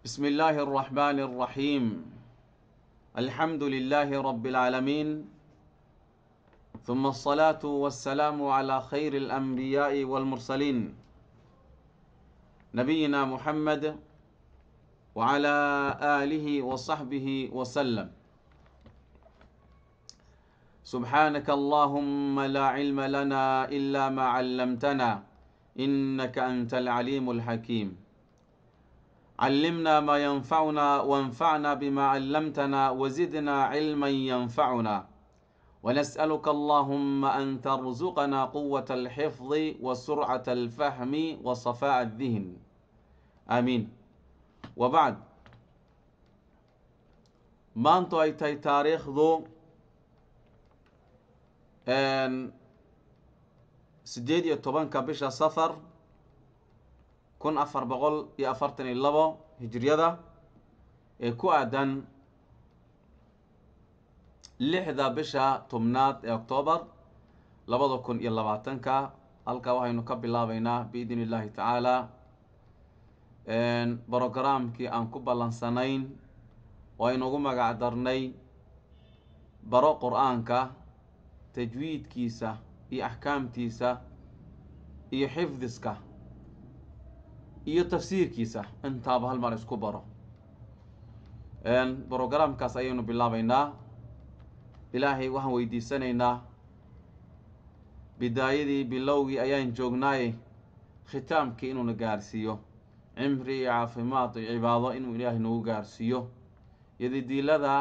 بسم الله الرحمن الرحيم الحمد لله رب العالمين ثم الصلاة والسلام على خير الأنبياء والمرسلين نبينا محمد وعلى آله وصحبه وسلم سبحانك اللهم لا علم لنا إلا ما علمتنا إنك أنت العليم الحكيم علمنا ما ينفعنا وانفعنا بما علمتنا وزدنا علما ينفعنا ونسألك اللهم أن ترزقنا قوة الحفظ وسرعة الفهم وصفاء الذهن آمين وبعد maantu ay tahay taariikhdu sideed iyo tobanka bisha safar kun afar boqol iyo afartan iyo labo hijiriyada ee ku aadan lixda bisha tobnaad ee octoobar labada kun iyo labaatanka halkaa waxaynu ka bilaabaynaa biidni illaahi tacaala brogaraamkii aan ku ballansanayn oo aynugu magac darnay baro qur-aanka tajwiidkiisa iyo axkaamtiisa iyo xifdiska iyo tafsiirkiisa intaaba hal mar isku baro brogaraamkaas ayaynu bilaabaynaa ilaahay waxaan weydiisanaynaa bidaayadii bilowgii ayaan joognaaye khitaamkii inuuna gaarsiiyo cimri iyo caafimaad iyo cibaado inuu ilaahay nagu gaarsiiyo yadidiilada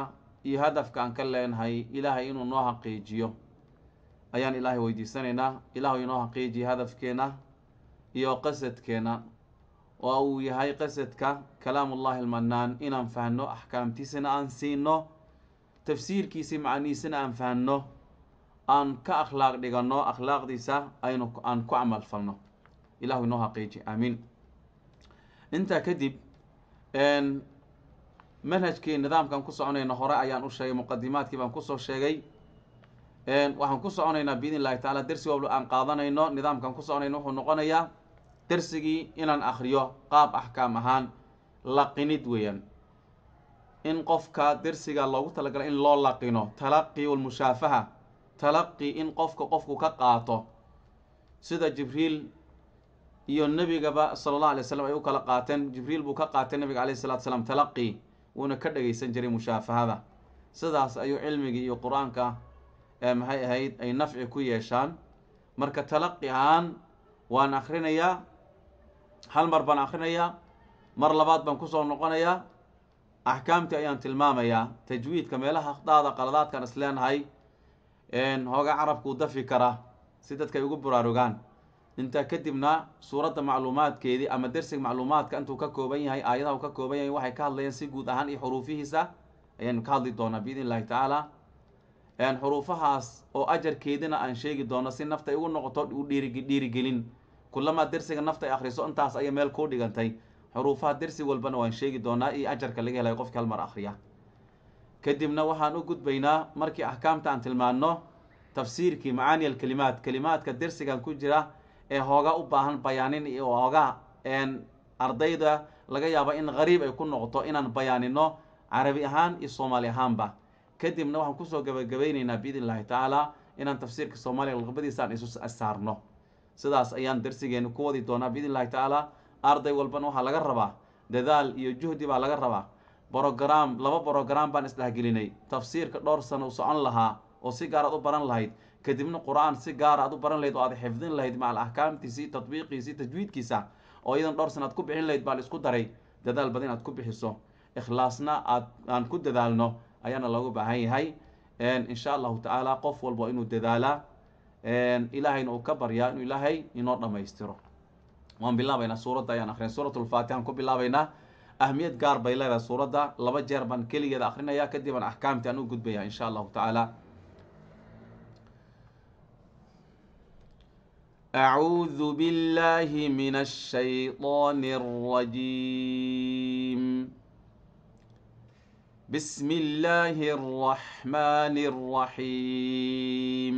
iyo hadafka aan ka leenahay ilaahay inuu noo xaqiijiyo ayaan ilaahay weydiisanaynaa ilaahu inoo xaqiijiya hadafkeena iyo qasadkeena oo uu yahay qasadka kalaamullahi almanaan inaan fahno axkaamtiisana aan siino tafsiirkiisii macaniisina aan fahno aan ka akhlaaq dhiganno akhlaaqdiisa aynu aan ku camal falno ilahu inoo xaqiiji aamiin intaa kadib manhajkii nidaamkan ku soconayna hore ayaan u sheegay muqadimaadkii baan kusoo sheegay waxaan ku soconaynaa biidn illahi tacaala darsi walba aan qaadanayno nidaamkaan ku soconayna wuxuu noqonayaa darsigii inaan akhriyo qaab axkaam ahaan laqinid weeyaan in qofka darsiga loogu talagala in loo laqino talaqii walmushaafaha talaqii in qofka qofku ka qaato sida jibriil iyo nebigaba sala allah alay slam ay u kala qaateen jibriil buu ka qaatay nebiga alayhi salatu salaam talaqii wuuna ka dhagaysan jiray mushaafahada sidaas ayuu cilmigii iyo qur-aanka ee maxay ahayd ay nafci ku yeeshaan marka talaqi ahaan waan akhrinayaa hal mar baan akrinayaa mar labaad baan kusoo noqonayaa axkaamtii ayaan tilmaamayaa tajwiidka meelaha daada qaladaadkan isleenahay hooga carabkuu dafi kara si dadka ugu buraarugaan intaa kadibna suuradda macluumaadkeedii ama dersiga macluumaadka intuu ka kooban yahay aayadaha uu ka kooban yahay waxay ka hadlayaan si guud ahaan iyo xuruufihiisa ayaynu ka hadli doonaa biidn illahi tacaala xuruufahaas oo ajarkeedina aan sheegi doono si nafta ay ugu noqoto u dhiirigi dhiirigelin kulamaa dersiga nafta ay akhriso intaas ayay meel kuu dhigantay xuruufaha dersi walbana waan sheegi doonaa iyo ajarka laga helayo qofkii halmar akhriya kadibna waxaan u gudbaynaa markii axkaamta aan tilmaanno tafsiirkii macaani alkelimaad kelimaadka dersigan ku jira ee hooga u baahan bayaanin iyo hooga een ardayda laga yaabo in qariib ay ku noqoto inaan bayaanino carabi ahaan iyo soomaali ahaanba kadibna waxaan kusoo gabagabaynaynaa biidn illahi tacaala inaan tafsiirka soomaaliga laqbadiisaan isu saarno sidaas ayaan darsigeenu ku wadi doonaa biidnillahi tacaala arday walbana waxaa laga rabaa dadaal iyo juhdi baa laga rabaa brogaraam laba brogaraam baan isdhexgelinay tafsiirka dhowr sana u socon lahaa oo si gaar aad ah u baran lahayd kadibna qur-aan si gaara aad ah u baran lahayd oo aad xifdin lahayd macal axkaamtiisii tadbiiqiisii tajwiidkiisa oo iyadan dhowr sana aad ku bixin lahayd baan isku daray dadaal badan aad ku bixiso ikhlaasna aad aan ku dadaalno ayaana loogu baahan yahay insha allahu tacaala qof walba inuu dadaalaa ilaahayna uu ka baryaa inuu ilaahay inoo dhammaystiro waan bilaabaynaa suuradda ayaan akhriya suuratulfaatixaan ku bilaabaynaa ahmiyad gaar bay leedahay suuradda laba jeer baan keligeeda akrinaya kadib aan axkaamtii aan u gudbaya insha allahu tacaala أعوذ بالله من الشيطان الرجيم بسم الله الرحمن الرحيم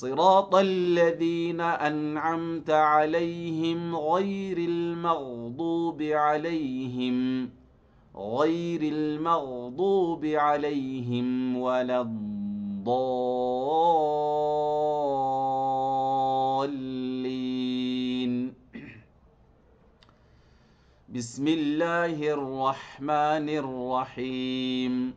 صراط الذين أنعمت عليهم غير المغضوب عليهم غير المغضوب عليهم ولا الضالين بسم الله الرحمن الرحيم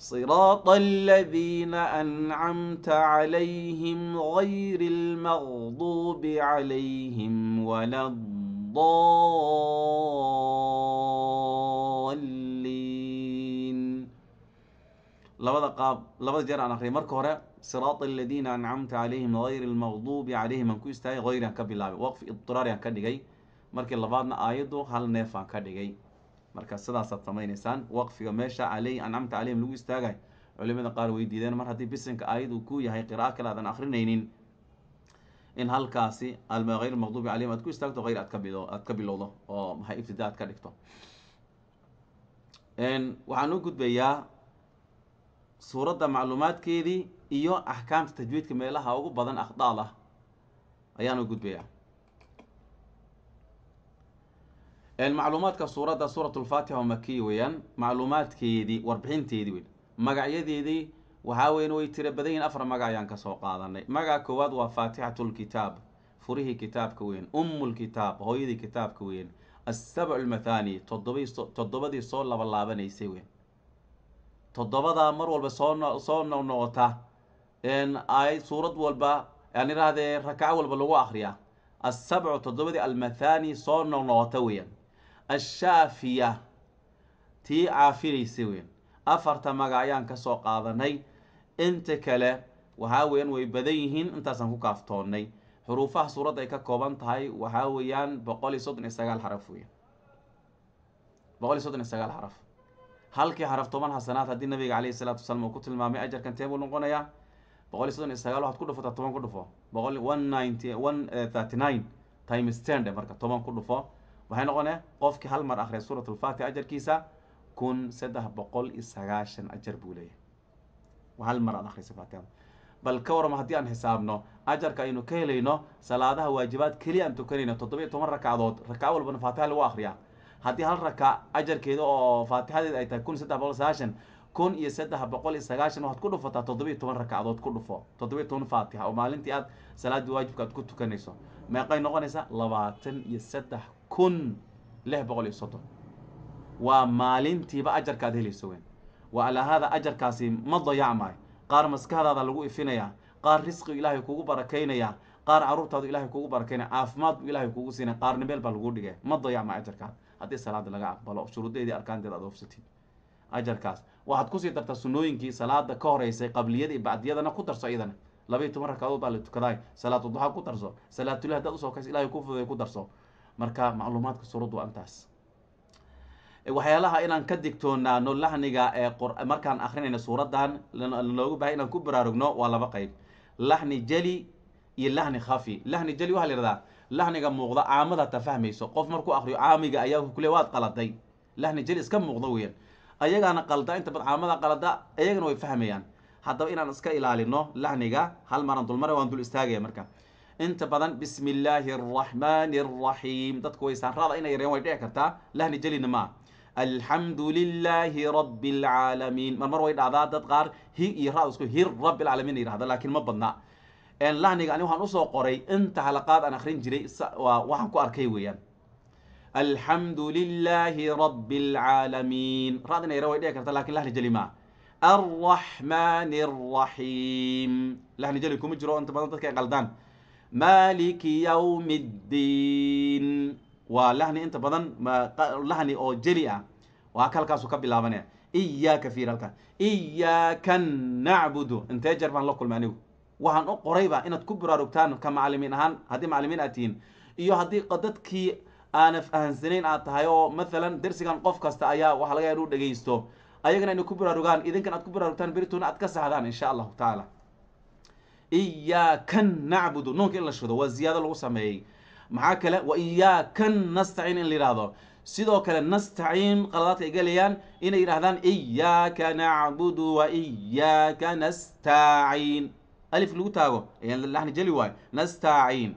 صراط الذين أنعمت عليهم غير المغضوب عليهم ولا الضالين labada qaab labada jeer aan akhriyay marka hore siraat aladiina ancamta calayhim hayr almaqduubi calayhim aan ku istaagay hayri aan ka bilaabay waqfi idiraari aan ka dhigay markii labaadna aayaddu hal neef aan ka dhigay marka sidaasaad samaynaysaan waqfiga meesha aley ancamta caleyhim lagu istaagay culimada qaar way mar haddii bisinka aayadu ku yahay qira'a kale aadan akrinaynin in halkaasi ayr maqduubi caleyhim aad ku istaagto hayr aad ka aad ka bilowdo oo maxay ibtida aad ka dhigto waxaan u gudbayaa suuradda macluumaadkeedii iyo axkaamta tajwiidka meelaha ugu badan ah ayaan u gudbayaa macluumaadka suuradda suurat lfaatixa oo makiya weeyaan macluumaadkeedii warbixinteedii weyn magacyadeedii waxaa weyn way tira badan yihin afar magac ayaan kasoo qaadanay magaca koowaad waa lkitaab furihii kitaabka weyn ummulkitaab hooyadii kitaabka weyn assabcu lmathaani toddobadii soo labalaabanaysay weyn toddobadaa mar walba soosoo noqnoqota aayad suurad walba aan idhaahdee rakaco walba lagu akriyaa assabcu toddobadii almathaani soo noqnoqota weyaan ashaafiya tii caafinaysay weyn afarta maga ayaan ka soo qaadanay inta kale waxaa weyaan way badan yihiin intaasaan ku kaaftoonnay xuruufaha suuradda ay ka kooban tahay waxaa weeyaan boqol iyo soddon iyo sagaal xaraf weeyaan boqol iyo soddon iyo sagaal xaraf halkii xaraf toban xasanaad haddii nabiga calayhi salatu wasalaam uu ku tilmaamay ajarkan tee buu noqonayaa boqol iyo soddon iyo sagaal waxaad ku dhufataa toban ku dhufo boqol one ninety one eh, thirty nine times ten marka toban ku dhufo waxay noqone qofki hal mar akhriya suurat ulfaatixa ajarkiisa kun saddex boqol iyo sagaashan ajar buu leeyahay hal mar aad akhrisa faatixada bal ka warama haddii aan xisaabno ajarka aynu ka helayno salaadaha waajibaad keliya aan tukanayno toddoba iyo toban rakcadood rakacad walbana faatixa lagu akhriyaa haddii hal rakac ajarkeeda oo faatixadeeda ay tahay kun saddex boqol sagaashan kun iyo saddex boqol iyo sagaashan waxaad ku dhufataa toddoba iyo toban rakacdood ku dhufo toddoba iyo toban faatixa oo maalintii aad salaadii waajibka aad ku tukanayso meeqay noqonaysaa labaatan iyo saddex kun lix boqol iyo soddon waa maalintiiba ajarkaad helayso weyn wa alaa haada ajarkaasi ma dayacmaayo qaar maskaxdaada lagu ifinayaa qaar risqigu ilaahay kugu barakaynayaa qaar caruurtaadu ilahay kugu barakaynaya caafimaad buu ilahay kugu siinay qaarna meel baa laguu dhigaya ma dayacmaa ajarkaad haddii salaada laga aqbalo shuruudaydii arkaanteed aad oofsatid ajarkaas waxaad kusii dartaa sunooyinkii salaada ka horeysay qabliyada iyo bacdiyadana ku darso iyadana labayo toban rakaadood baa la tukadaay salaatuduxa ku darso salaatullah haddaad usoo kays ilahay ku fududay ku darso marka macluumaadka suuraddu waa intaas e, waxyaalaha inaan ka digtoonaano laxniga ee markaan akrinayno suuraddan loogu bahay inaan ku baraarugno waa laba qeyb laxni jeli iyo laxni khafi laxni jeli waxaa la yidhahdaa laxniga muuqda caamada ta fahmayso qof markuu akriyo caamiga ayaa kule waad qaladay laxni jeli iska muuqda weeyaan ayagaana qalda inta bad caamada qalada ayagana way fahmayaan haddaba inaan iska ilaalino laxniga hal maran dulmare waan dul istaagaya marka انت بدن بسم الله الرحمن الرحيم دات كويسان رضا اينا يريون ويدعي كرتا لهني جلي نما الحمد لله رب العالمين مر مر ويدعى دات غار هي يرى اسكو هي رب العالمين يرى هذا لكن ما بدنا ان لهني غاني وحان اسو قري انت حلقات انا خرين جري وحان كو اركي ويان الحمد لله رب العالمين رضا اينا يريون ويدعي كرتا لكن لهني جلي ما الرحمن الرحيم لهني جلي كومجرو انت بدن تكي غلدان maaliki yowmi ddiin waa lahni inta badan lahni oo jeli ah waa halkaasu ka bilaabanaya iyaaka fiir halkaa iyaaka nacbudu intee jeer baan la kulmay anigu waxaan u qoraybaa inaad ku baraarugtaan ka macalimiin ahaan haddii macalimiin aad tihiin iyo haddii dadkii aana fahansanayn aad tahay oo maalan darsigan qof kasta ayaa waxa laga yaa inu dhegaysto ayagana inay ku baraarugaan idinkan aad ku baraarugtaan beritoona aad ka saxdaan insha allahu tacaala iyaakan nacbudu nuunka in la shido waa ziyaado lagu sameeyey maxaa kale wa iyaakan nastaciin in la yidhaahdo sidoo kale nastaciin qaladaadka ay gelayaan inay yidhaahdaan iyaaka nacbudu wa iyaaka nastaciin alif lagu taago laxni jeli waayo nastaciin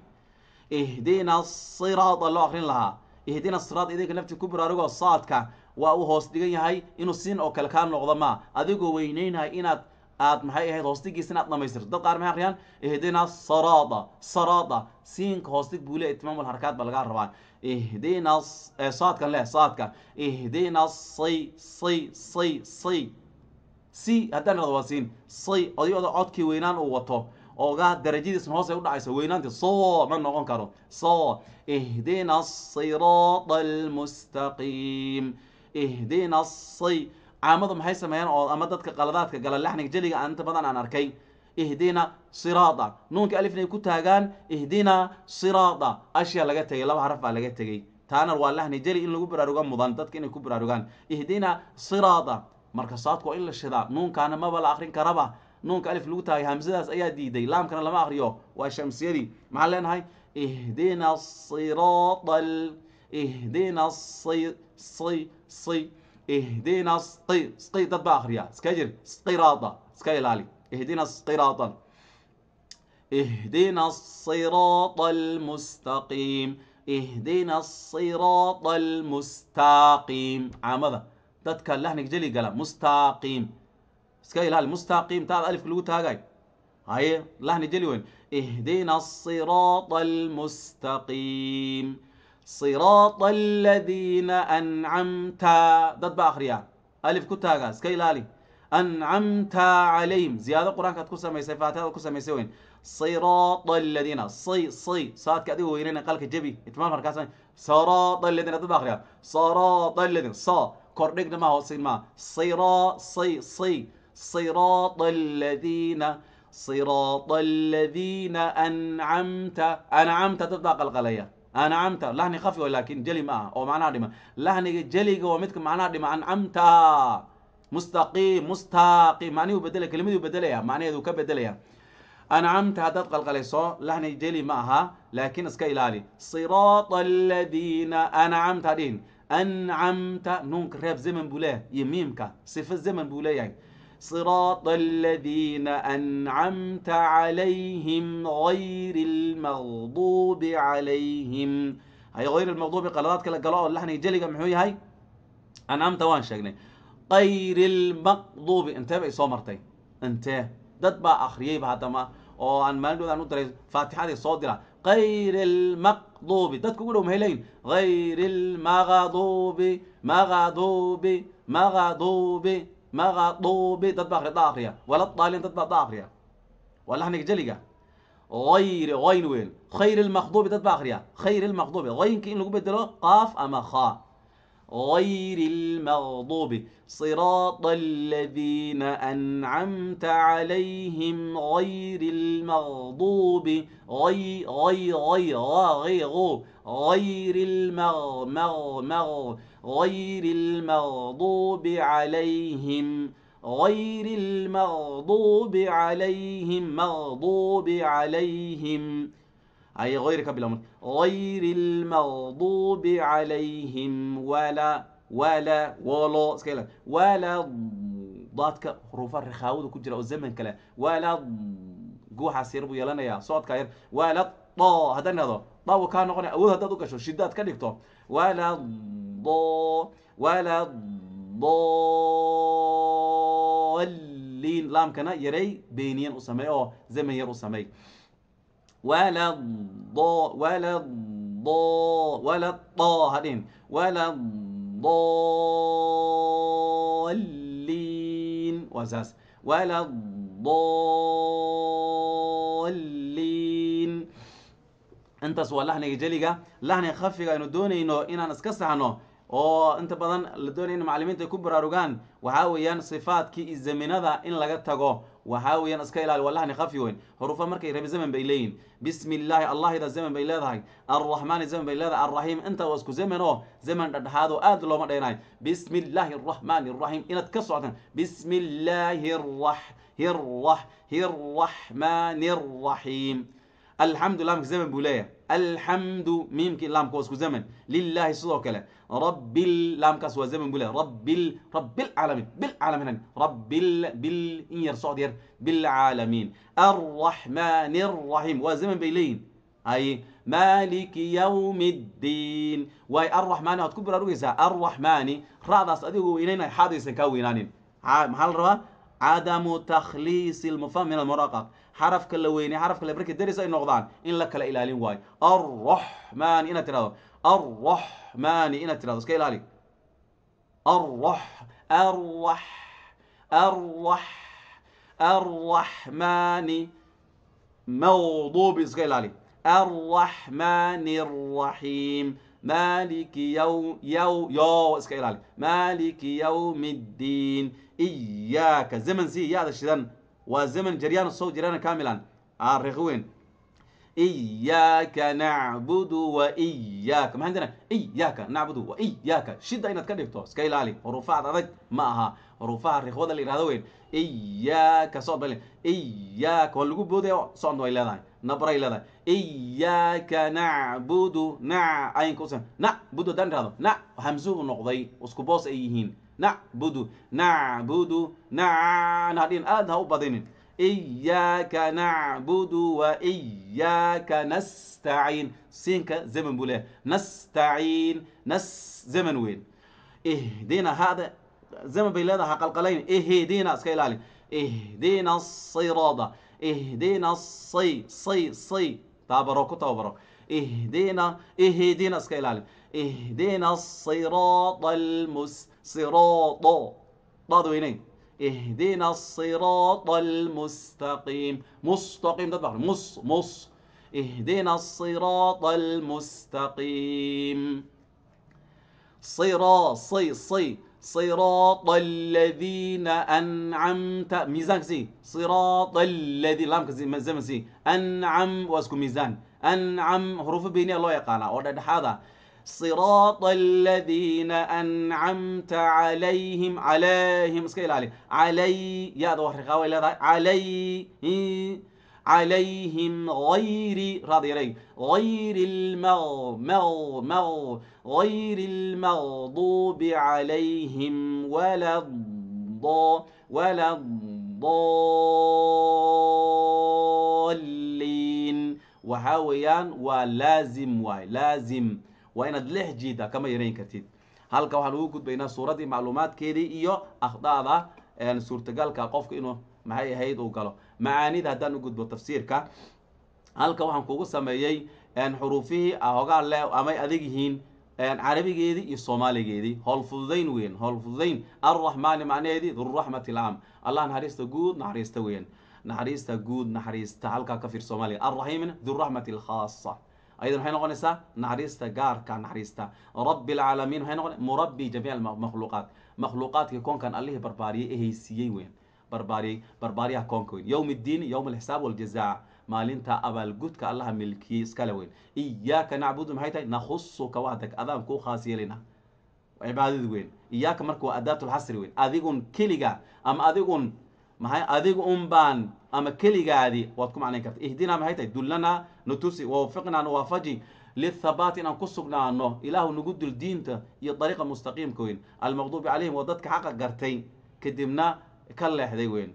ihdina siraada loo akrin lahaa ihdina siraad idinka nafti ku baraarugoo saadka waa uu hoos dhigan yahay inuu siin oo kale kaa noqdo maa adigoo weynaynaya inaad aad maxay ahayd hoosdigiisa inaad dhamaystirto dad qaar maxay akhriyaan ihdina saraada saraada siinka hoosdig buu leeyahay itmaamul harakaad baa lagaa rabaa ihdina saadkan leh saadkan ihdina say say say say si haddaan irado waa siin say odayooda codkii weynaan uu wato oogaa darajadiisna hoos ay u dhacaysa weynaantii soo ma noqon karo soo ihdina siraada almustaqiim ihdina say caamadu maxay sameeyaan oo ama dadka qaladaadka gala laxniga jeliga aan inta badan aan arkay ihdina siraada nuunka alifnay ku taagaan ihdina siraada ashya laga tegay laba harafaa laga tegey taana waa laxni jeli in lagu baraaruga mudan dadka inay ku baraarugaan ihdina siraada marka saadku waa in la shidaa nuunkaana maba la akrin karaba nuunka alif lagu taagay hamsadaas ayaa diiday laamkana lama akriyo waa shamsiyadii maxaa leenahay ihdina siraada ihdina si si si اهدنا سقي سقي سكاجر سقيراطا سكاي لالي اهدنا سقيراطا اهدنا الصراط المستقيم اهدنا الصراط المستقيم عمدا تتك اللحن جلي قال مستقيم سكاي لالي مستقيم تعال الف كلوتا هاي لحن جلي وين اهدنا الصراط المستقيم صراط الذين أنعمت دد بآخر يا ألف كتا غاز كي لالي أنعمت عليهم زيادة قرآن كتكو سمي فاتحة كتكو سمي سيوين صراط الذين صي صي صاد كأدي ويرين قالك جبي اتمام مركز صراط الذين دد بآخر يا صراط الذين صا كورديك نما هوسين ما صرا صي صي صراط الذين صراط الذين أنعمت أنعمت تطبق القلية ancamta lahni khafi laakin jeli ma ah oo macnaha dhima lahniga jeliga waa midka macnaha dhima ancamta mustaqiim mustaaqim manihuu bedela kelimaduu bedelaya macnaheedu ka bedelaya ancamta haddaad qalqalayso lahni jeli ma aha laakin iska ilaali siraata aladiina ancamta dhihin ancamta nuunka reeb zeman buu leeyahay iyo miimka sifo zeman buu leeyahay صراط الذين أنعمت عليهم غير المغضوب عليهم هاي غير المغضوب قرارات كلا قلاء اللحن يجلي قم حوي هاي أنعمت وان شغني غير المغضوب انتبه بقى مرتين انتبه دد با اخريه بها تما او ان نقول انو تري فاتحه دي غير المغضوب دد كغلو مهلين غير المغضوب مغضوب مغضوب طوبي تطبخ طاقية ولا الطالين تطبخ طاقية ولا احنا جلقة غير غين ويل خير المغضوب تطبخ خير المغضوب غين كي لو بدلو قاف اما خا غير المغضوب صراط الذين أنعمت عليهم غير المغضوب غي غي غي غي غير المغ مغ مغ غير المغضوب عليهم غير المغضوب عليهم مغضوب عليهم أي غير قبل الأمر غير المغضوب عليهم ولا ولا ولا سكيلا ولا ضادك حروف الرخاود كجرا الزمن كلا ولا جوحة سير بو يا صوت كاير ولا طا هذا النظر طا وكان نقنا أول هذا دوكشوا شدات كديكتو ولا الضا ولا الضالين لام كنا يري بينين أسمي أو زي ما ير أسمي ولا الضا ولا الضا ولا الطا هذين ولا الضالين وزاس ولا الضالين انت intaas waa laxniga jeliga laxniga انه دوني انه انا iska عنه oo inta badan la doonayo in macallimiinta ay ku baraarugaan waxaa weeyaan sifaadkii iyo zaminada in laga tago waxaa weeyaan iska ilaali wallahni khafi weyn xurufa markay rebi zaman bay leeyihin bismi illaahi allahida zaman bay leedahay arraxmaani zaman bay leedahay arraxiim intaa waa isku zaman oo zaman dhadhexaad oo aad looma dheynaayo bismi illaahi arraxmaani arraxiim inaad ka socotaan bismi illaahi arraxmaani arraxiim الحمد لله لام زمن بولاية الحمد ميم كي لام كوس زمن لله سلو كلا رب لام كاس وزمن بولاية رب ال رب العالمين بالعالمين يعني. رب ال بال ان يرصاد ير بالعالمين الرحمن الرحيم وزمن بيلين اي مالك يوم الدين واي الرحمن هتكبر رويسا الرحمن رادس صديقه وينين حادث كاوينانين محل عدم تخليص المفهم من المراقب حرف كلا ويني حرف كلا بركة درس أي نقضان إن لك لا إلهين واي الرحمن إن ترى الرحمن إن ترى سكيل علي الرح الرح الرح الرحمن موضوب سكيل علي الرحمن الرحيم مالك يوم يو يو اسكيل علي مالك يوم الدين إياك زمن زي هذا الشيء وزمن جريان الصوت جريان كاملا عارخوين آه، إياك نعبد وإياك ما عندنا إياك نعبد وإياك شدة إنك كدبتو سكيلالي رفع عدد معها رفع الرخوة اللي رادوين إياك صوت بلين إياك واللقوب بودي صوت نوي لدان نبري لدان إياك نعبد نع عين كوسن نعبد دان رادو نع همزوه نقضي وسكبوس أيهين نعبد نعبد نع نهدين الآن هو بعدين إياك نعبد وإياك نستعين سينك زمن بوله نستعين نس زمن وين اهدينا هذا زمن بيلادها قلقلين اهدينا اسكيلالي اهدينا الصراط اهدينا الصي صي صي تا باروكو تا باروكو اهدنا اهدنا اسكا اهدنا الصراط المس صراط تضوينين اهدنا الصراط المستقيم مستقيم ده بحر مص مص اهدنا الصراط المستقيم صرا صي صي صراط الذين أنعمت ميزان كسي صراط الذي لام كسي مزم كسي أنعم واسكو ميزان أنعم حروف بيني الله يقانا أودا هذا صراط الذين أنعمت عليهم عليهم سكيل علي علي يا ذو حرقاوي علي عليهم غير راضي عليهم غير المغ مغ غير المغضوب عليهم ولا الض ولا الضالين وحاويان ولازم ولازم ادلح جيدا كما يرين كرتيد halka دي معلومات gudbaynaa ايو macluumaadkeedii iyo akhdaada suurtagalka qofka انو ما هي هيد وقالو macaanida haddaan u gudbo tafsiirka halka waxaan kugu sameeyey xuruufihii hogaa le amay adag yihiin carabigeedii iyo soomaaligeedii howl fududayn weyn howl fududayn arraxmaani macnaheedii dururaxmati ilcaam allah naxariista guud naxariista weyn naxariista guud naxariista halkaa ka fiir soomaaliga arraxiimina dururaxmati alkhaasa ayada maxay noqonaysaa naxariista gaarka naxariista rabbi alcaalamiin maxay noqon murabbi jamiic makhluuqaat makhluuqaadkii koonkan allihii barbaariyey ee haysiiyey برباري برباريها كونكوين يوم الدين يوم الحساب والجزاء maalinta abaalgudka allaha milkiyey iskale weyn iyaaka nacbudu maxay tahay nakhusuka waadeg adaan kuu khaas yeelina cibaadada weyn iyaaka marka waa adaatulxasri weyn adigun keliga ama adigun maxay adigu un baan ama keligaadi waad ku macnayn karta ihdinaa maxay tahay dullana nutusi wawafiqnaa nuwaafaji للثبات إن كسقنا عنه إله نجد الدين يا طريقة مستقيم كوين المغضوب عليهم ودتك حق قرتين كدمنا ka leexday weyn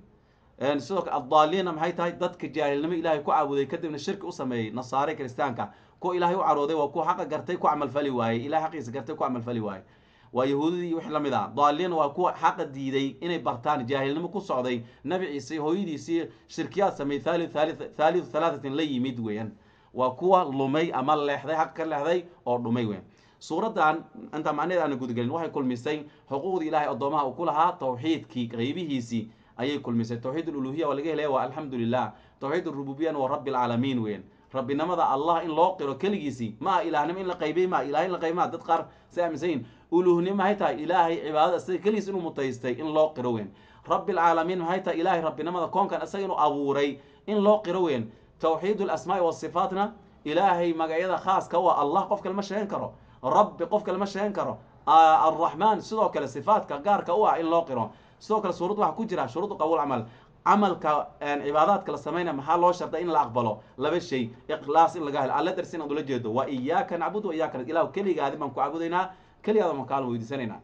sidoo kale addaaliina maxay tahay dadka jaahilnimo ilaahay ku caabuday kadibna shirki u sameeyey nasaare kristaanka kuwa ilaahay u carooday waa kuwa xaqa gartay ku camalfali waayey ilahay xaqiisa gartay ku camalfali waayey waa yahuudidii wix lamid mid ah daaliina waa kuwa xaqa diiday inay bartaan jaahilnimo ku socday nabi ciise hooyadiisii shirkiyaad sameey thaalithu thalaathatin la yimid weeyaan waa kuwa lumay ama leexday xaq ka leexday oo dhumay weyan suuraddan intaa macnaheed aana gudagelin waxay kulmisay xuquuqdii ilaahay addoomaha uu ku lahaa towxiidkii qaybihiisii ayay kulmisay tawxiid aluluhiya waa laga helaya waa alxamdu lilah towxiid alrububiyana waa rabbi alcaalamiin weyn rabbinimada allah in loo qiro keligiisii ma ah ilaahnimo in la qaybay ma ilahay in la qayb maa dad qaar say aaminsan uluhnimo maxay tahay ilaahay cibaadada isaga keligiis inuu mutaystay in loo qiro weyn alcaalamiin maxay tahay ilaahay rabbinimada koonkan isaga inuu abuuray in loo qiro weyn towxiid alasmaa'i wasifaatna ilaahay magacyada khaaska waa allah qof kale ma sheegan karo rabbi qofka lama sheegan karo alraxmaan ah, sidoo kale sifaadka gaarka u ah in loo qiro sidoo kale shuruud waxaa ku jira shuruudu qabuul camal camalka cibaadaadka la samaynaya maxaa loo sharda in la aqbalo laba shay ikhlaas in laga helo alla darsi inaad ula jeedo wa iyaaka nacbud wa iyaaka ilah keligaadi baan ku caabudaynaa keligaada baan kaala weydiisanaynaa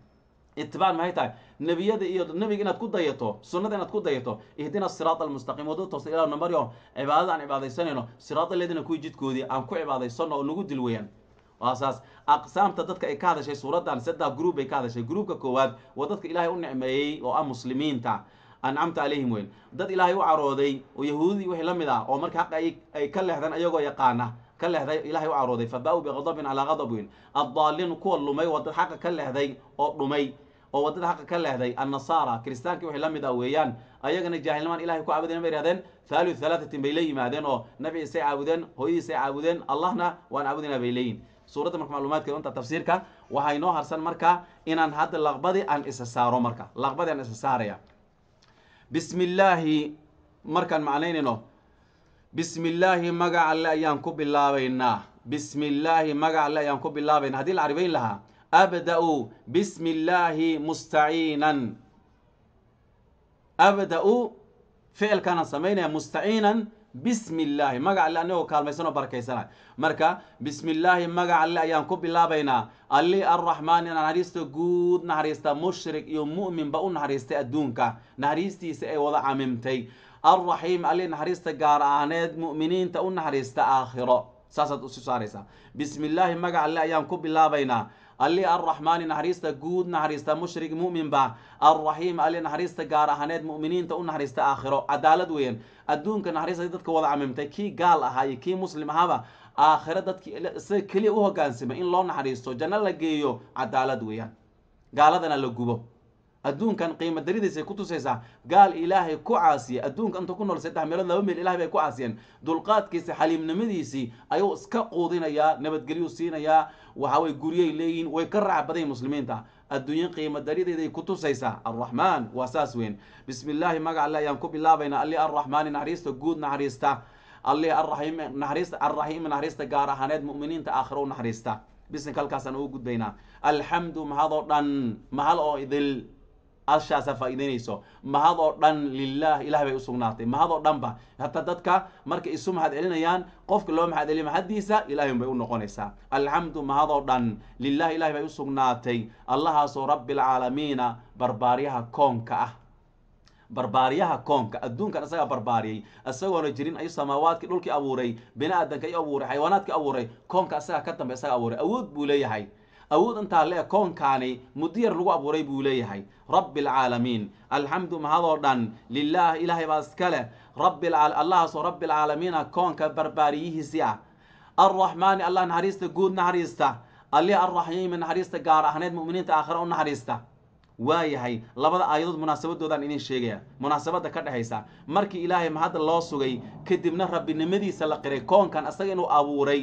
itibaan maxay tahay nebiyada iyo nebiga inaad ku dayato sunnada inaad ku dayato ihdina siraad almustaqiim wadada toosta ilaa namaryo cibaadada aan cibaadaysanayno siraad aladiina kuwi jidkoodii aan ku cibaadaysano oo nagu dil weeyaan waasaas aqsaamta dadka ay ka hadashay suuraddan saddex gruub bay ka hadashay gruubka koowaad waa dadka ilaahay u nicmeeyey oo ah muslimiinta ancamta alayhim weyn dad ilaahay u carooday oo yahuudii wixii la mid ah oo marka xaqa ay ka leexdeen ayagoo yaqaana ka leexday ilaahay u carooday fabaa-u biqadabin calaa qadab weyn addaaliin kuwa lumay waa dad xaqa ka leexday oo dhumay oo waddada xaqa ka leexday annasaara kiristaankii waxay la mid ah weeyaan ayagana jaahilnimaan ilahay ku caabudayn bay ihahdeen thaalu thalaatatin bay la yimaadeen oo nabi isay caabudeen hooyadiisay caabudeen allahna waan caabudina bay leeyihin suuradda marka macluumaadka unta tafsiirka waxaa inoo harsan marka inaan hadda laqbadii aan isa saaro marka laqbadi aan isa saaraya bismi illaahi markaan macnaynayno bismi illaahi magac alle ayaan ku bilaabaynaa bismi illaahi magac alle ayaan ku bilaabaynaa haddii la caribayn lahaa abda-u bismi illaahi mustaciinan abda-u ficilkaanaan samaynaya mustaciinan bismi illaahi magac alle anigoo kaalmaysanoo barakaysana marka bismi illaahi magac alle ayaan ku bilaabaynaa alli arraxmaani naxariista guud naxariista mushrik iyo mu'minba u naxariistay adduunka naxariistiisa ay wada camimtay arraxiim alli naxariista gaar ahaaneed mu'miniinta u naxariista aakhiro saasaad usu saaraysaa bismi illaahi magac alle ayaan ku bilaabaynaa alli arraxmaani naxariista guud naxariista mushrik mu'min baa alraxiim alli naxariista gaar ahaaneed mu'miniinta u naxariista aakhiro cadaalad weeyaan adduunka naxariista dadka wada camimtay kii gaal ahaa iyo kii muslim ahaba aakhiro dadkii sida keliya u hogaansima in loo naxariisto janno la geeyo cadaalad weeyaan gaaladana la gubo adduunkan qiimadaridiisay ku tusaysaa gaal ilaahay ku caasiya adduunka intuu ku nool saddex meelood laba meel ilahay bay ku caasiyeen dulqaadkiisa xaliimnimadiisii ayuu iska quudinayaa nabadgelyu siinayaa waxaway guryay leeyihin way ka raac badanyihin muslimiinta adduunye qiimadarideeday ku tusaysaa arraxmaan waa saas weyn bismi illaahi magac alle ayaan ku bilaabaynaa alli arraxmaani naxariista guud naxariista alli arraxiim naxariista arraxiima naxariista gaar ahaaneed mu'miniinta aakhiro naxariista bismi halkaasaan ugu gudbaynaa alxamdu mahadoo dhan mahal oo idil ashaasaa faa'iidaynayso mahad oo dhan lilah ilah bay usugnaatay mahad oo dhan ba hataa dadka marka isu mahad celinayaan qofka loo mahad celiyo mahaddiisa ilahay bay u noqonaysaa alxamdu mahad oo dhan lilah ilahay bay usugnaatay allahaasoo rabbi alcaalamiina barbaaryaha koonka ah barbaaryaha koonka adduunkan isagaa barbaariyey isagoona jirin ayuu samaawaadkii dhulkii abuuray bini aadanka ayuu abuuray xayawaanaadkii abuuray koonka isagaa ka dambay isaga abuuray awood buu leeyahay awood intaa le koonkaani muddo yar lagu abuuray buu leeyahay rabbi alcaalamiin alxamdu mahadoo dhan lilaah ilaahay baa iska leh rabbi alcaalamiina koonka barbaariyihiisii ah arraxmaani allah naxariista guud naxariista allih arraxiimi naxariista gaar ahneed mu'miniinta aakhira u naxariista waayahay labada aayadood munaasabadoodaan idiin sheegaya munaasabadda ka dhexaysa markii ilaahay mahadda loo sugay kadibna rabbinimadiisa la qiray koonkan isaga inuu abuuray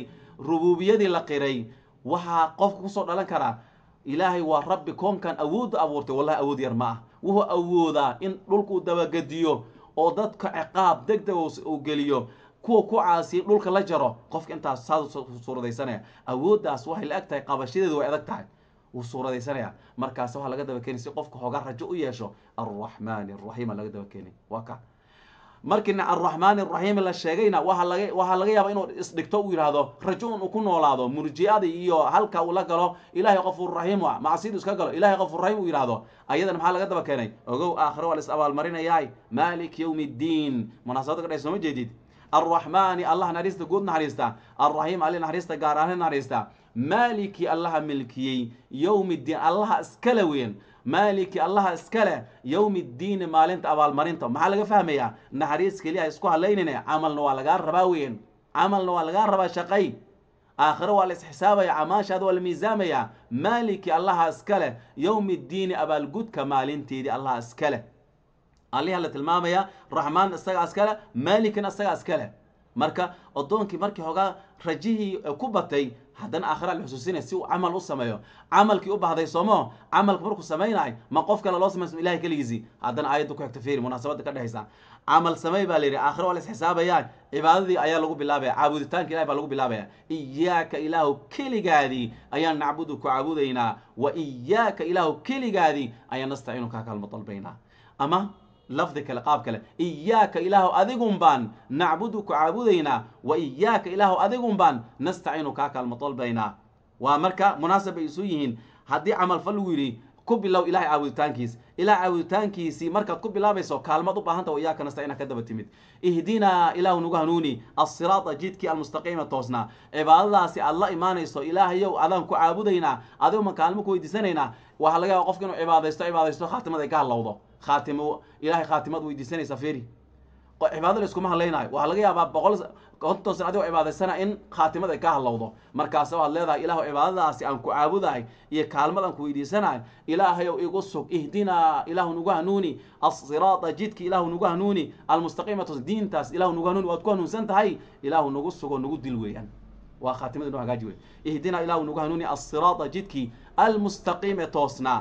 rubuubiyadii la qiray waxaa qofka kusoo dhalan karaa ilaahay waa rabbi koonkan awooddu abuurtay wallahi awood yar ma ah wuxuu awoodaa in dhulkuu dabagediyo oo dadka ciqaab deg deg uu geliyo kuwa ku caasiya dhulka la jaro qofka intaas saasuu suuradaysanaya awooddaas waxay la eg tahay qabashadeedu way adag tahay wuu suuradaysanaya markaas waxaa laga daba keenay si qofka hogaa rajo u yeesho arraxmaani arraxiima laga daba keenay waa ka markiina arraxmaani raxiimi la sheegayna waa laga waxaa laga yaaba inuu isdhigto uu yidhaahdo rajo-un uu ku noolaado murji iyo halka uu la galo ilaahay qofurraxiim a macsidu iska galo ilahay qofurraxiim uu yidhaahdo ayadana maxaa laga daba keenay ogow aakhiro waa la is abaalmarinayaa maalik yowmi ddiin munaasabada kadhay sooma jeedid arraxmaani allah naxariista guud naxariista arraxiim ali naxariista gaar ahaan naxariista maalikii allaha milkiyey yowmi ddiin allaha iskala weyn maaliki allaha iska leh yowmi ddiini maalinta abaalmarinta maxaa laga fahmayaa naxariis keliya isku hadlaynine camalna waa lagaa rabaa weyen camalna waa lagaa rabaa shaqay aakhira waa la isxisaabaya camaashaada waa la miisaamaya maaliki allaha iska leh yowmi ddiini abaalgudka maalinteedii allaha iska leh aliha la tilmaamaya raxmaan isagaa iska leh maalikin isagaa iska leh marka addoonkii markii hoga rajihii ku batay haddana aakhira la xusuusinaya si uu camal u sameeyo camalkii u bahday soomo camalka markuu samaynaay ma qof kale loo samaysa ilahay keligiisii haddana aayadda ku xigta fiiri munaasabadda ka dhehaysa camal samay baa la yidhi aakhira waa la isxisaabayaa cibaadadii ayaa lagu bilaabaya caabuditaanka ilahay baa lagu bilaabaya iyaaka ilaahu keligaadii ayaan nacbudu ku caabudaynaa wa iyaaka ilaahu keligaadii ayaan nastaciinu kaa kaalmo dalbaynaa ama lafdi kale qaab kale iyaaka ilaahw adigun baan nacbudu ku caabudaynaa wa iyaaka ilaahw adigun baan nastaciinu kaa kaalmo dalbaynaa waa marka munaasab bay isu yihiin haddii camalfal lagu yidhi ku bilow ilahay caabuditaankiis ilaa caabuditaankiisii markaad ku bilaabayso kaalmaad u baahanta iyaaka nastaciina ka daba timid ihdinaa ilaahu nagu hanuuni assiraada jidkii almustaqiima toosnaa cibaadadaasi aad la imaanayso ilaahayow adaan ku caabudaynaa adigo ma kaalmo ku weydiisanaynaa waxaa laga yaaba qofka inuu cibaadaysto cibaadaysto khaatimaday ka halowdo khaatimo ilahay khaatimad weydiisanaysa feri cibaado layskuma hadlaynaayo waxaa laga yaabaa boqol konton sana adigoo cibaadaysana in khaatimad ay ka hadlawdo markaase waad leedahay ilaahu cibaadadaasi aan ku caabudahay iyo kaalmad aan ku weydiisanayo ilaahayow igu sug ihdinaa ilaahu nagu hanuuni asiraada jidki ilaahu nagu hanuuni almustaqiimatu diintaas ilaahu nagu hanuuni waad ku hanuunsan tahay ilaahu nagu sugoo nagu dil weeyaan waa khaatimada noo hagaaji wey ihdinaa ilaahu nagu hanuuni asiraada jidki almustaqiime toosnaa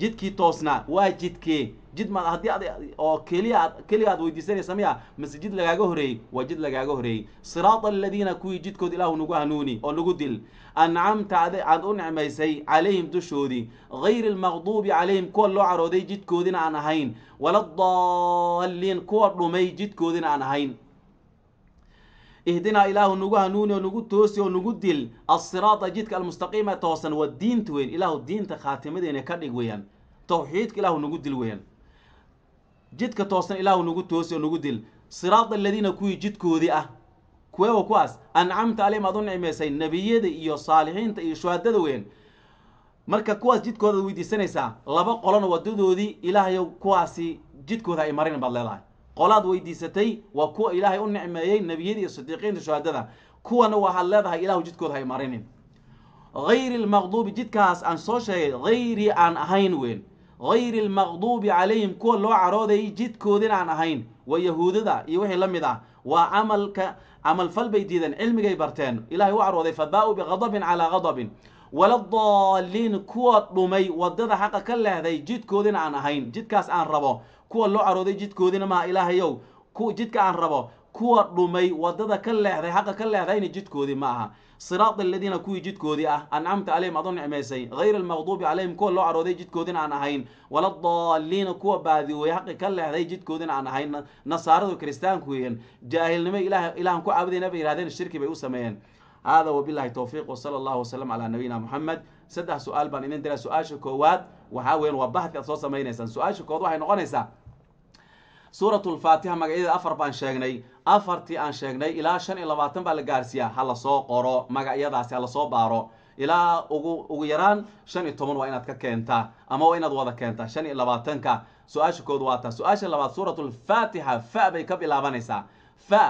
jidkii toosnaa waa jidkee jid ma haddii ad oo keliya ad keliya aad weydiisanaysa miya mase jid lagaaga horreeyey waa jid lagaaga horreeyey siraada aladiina kuwii jidkood ilaahu nagu hanuuni oo nagu dil ancamta aad u nicmaysay calayhim dushoodii hayri almaqduubi calayhim kuwa loo carooday jidkoodina aan ahayn wala waladaalliin kuwa dhumay jidkoodina aan ahayn ihdinaa ilaahu nagu hanuuni oo nagu toosi oo nagu dil alsiraada jidka almustaqiima toosan waa diinta weyn ilaahu diinta khaatimadeena ka dhig weyaan tawxiidka ilaahu nagu dil weyaan jidka toosan ilaahu nagu toosi oo nagu dil siraada aladiina kuwii jidkoodii ah kuwewa kuwaas ancamta alayhim aad u nicmaysay nebiyada iyo saalixiinta iyo shuhadada weeyaan marka kuwaas jidkoodaad weydiisanaysaa laba qolona wadadoodii ilaahayow kuwaasi jidkooda ay marin baad leedahay qolaad weydiisatay waa kuwa ilaahay u nicmeeyey nebiyada iyo sidiiqiinta shuhadada kuwana waxaad leedahay ilahu jidkooda hay marinin hayri lmaqduubi jidkaas aan soo sheegay hayri aan ahayn weyn hayri almaqduubi calayhim kuwa loo caroodayay jidkoodina aan ahayn waa yahuudada iyo wixii la mid ah waa camalka camalfal bay diideen cilmigay barteen ilahay u carooday fabaa-u biqadabin calaa qadabin waladaaliin kuwa dhumay wadada xaqa ka leehday jidkoodina aan ahayn jidkaas aan rabo kuwa loo carooday jidkoodina maha ilaahayow jidka aan rabo kuwa dhumay wadada ka leexday xaqa ka leexdayna jidkoodii ma aha siraad aladiina kuwii jidkoodii ah ancamta calayhim adoo nicmaysay hayr almaqduubi calayhim kuwa loo carooday jidkoodina aan ahayn wala waladaalliina kuwa baadiwooye xaqi ka leexday jidkoodina aan ahayn nasaaradu kiristaanku weeyaan jaahilnimo ilaahan ku caabudayna bay yihahdeen shirki bay u sameeyeen hada wabilahi towfiiq wasala allahu wasalam calaa nabiyina muxamed saddex su-aal baan idin diraa su-aasha koowaad waxaa weyan waa bahdi aad soo samaynaysaan su-aasha kood waxay noqonaysaa suuratulfaatiha magacyada afar baan sheegnay afartii aan sheegnay ilaa shan iyo labaatan baa la gaarsiiyaa ha lasoo qoro magacyadaasi ha lasoo baaro ilaa ugu ugu yaraan shan iyo toban waa inaad ka keentaa ama waa inaad wada keentaa shan iyo labaatanka su-aasha kood waa taa su-aasha labaad suuratulfaatixa fa bay ka bilaabanaysaa fa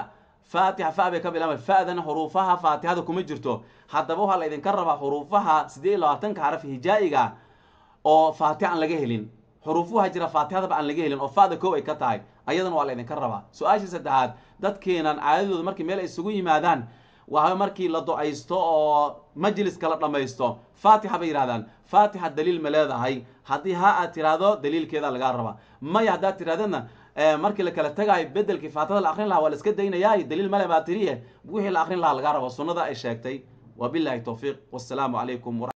faatixa fa bay ka bilaaba fa'dana xuruufaha faatixada kuma jirto haddaba waxaa laydinka rabaa xuruufaha siddeed iyo labaatanka xaraf hijaa'iga oo faatix aan laga helin xuruufuha jira faatixadaba aan laga helin oo fa'da koow ay ka tahay ayadana waa laydinka rabaa su-aashii saddexaad dadkeenan caadadooda markii meel ay isugu yimaadaan waxa markii la do-aysto oo majliska la dhammaysto faatixa bay yidhahdaan faatixa daliil ma leedahay haddii ha aad tiraahdo daliilkeeda lagaa rabaa maya haddaad tirahdana markii la kala tagaayo bedelkii faatada la akrin lahaa waa la iska daynayaa daliil male baa tiriye wixii la akrin lahaa lagaa rabo sunnada ay sheegtay wabillahi towfiiq wassalaamu calaykum